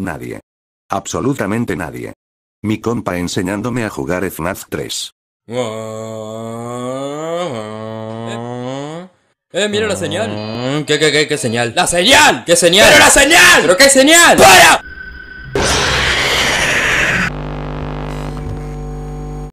Nadie. Absolutamente nadie. Mi compa enseñándome a jugar FNAF 3. Eh, eh, mira la señal. Ah, ¿Qué, qué, qué, qué señal? ¡La señal! ¡Qué señal! ¡Pero la señal! ¡Pero qué señal! pero la señal pero qué señal Vaya.